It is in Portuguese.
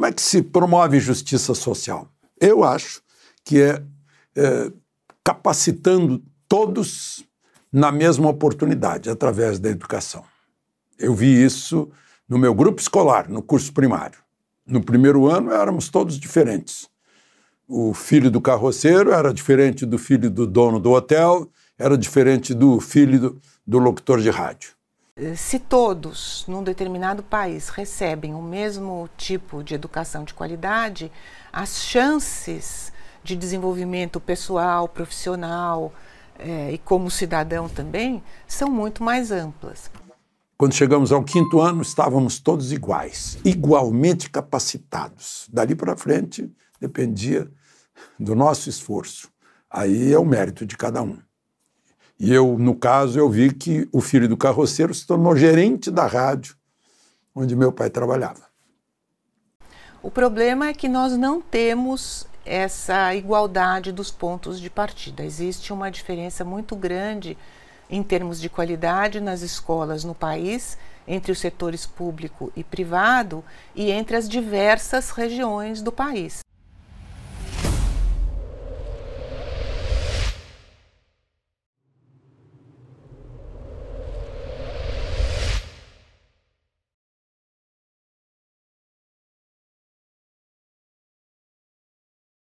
Como é que se promove justiça social? Eu acho que é, é capacitando todos na mesma oportunidade, através da educação. Eu vi isso no meu grupo escolar, no curso primário. No primeiro ano éramos todos diferentes. O filho do carroceiro era diferente do filho do dono do hotel, era diferente do filho do, do locutor de rádio se todos num determinado país recebem o mesmo tipo de educação de qualidade, as chances de desenvolvimento pessoal, profissional eh, e como cidadão também são muito mais amplas. Quando chegamos ao quinto ano, estávamos todos iguais, igualmente capacitados. Dali para frente, dependia do nosso esforço. Aí é o mérito de cada um. E eu, no caso, eu vi que o filho do carroceiro se tornou gerente da rádio onde meu pai trabalhava. O problema é que nós não temos essa igualdade dos pontos de partida. Existe uma diferença muito grande em termos de qualidade nas escolas no país, entre os setores público e privado e entre as diversas regiões do país.